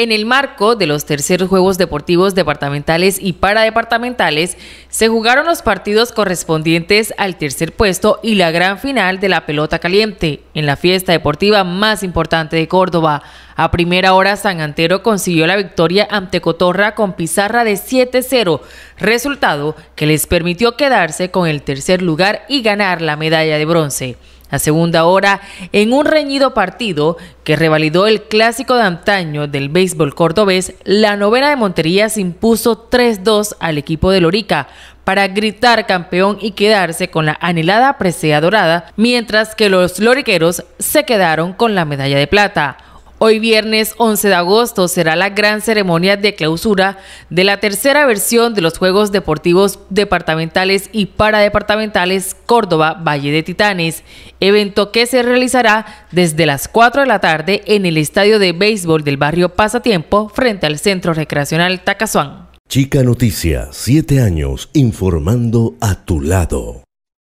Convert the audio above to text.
En el marco de los terceros Juegos Deportivos Departamentales y Paradepartamentales, se jugaron los partidos correspondientes al tercer puesto y la gran final de la pelota caliente, en la fiesta deportiva más importante de Córdoba. A primera hora, San Antero consiguió la victoria ante Cotorra con pizarra de 7-0, resultado que les permitió quedarse con el tercer lugar y ganar la medalla de bronce. A segunda hora en un reñido partido que revalidó el clásico de antaño del béisbol cordobés, la novena de Monterías impuso 3-2 al equipo de Lorica para gritar campeón y quedarse con la anhelada presea dorada, mientras que los loriqueros se quedaron con la medalla de plata. Hoy viernes 11 de agosto será la gran ceremonia de clausura de la tercera versión de los Juegos Deportivos Departamentales y Paradepartamentales Córdoba Valle de Titanes, evento que se realizará desde las 4 de la tarde en el estadio de béisbol del barrio Pasatiempo frente al Centro Recreacional Tacazuán. Chica Noticias, 7 años informando a tu lado.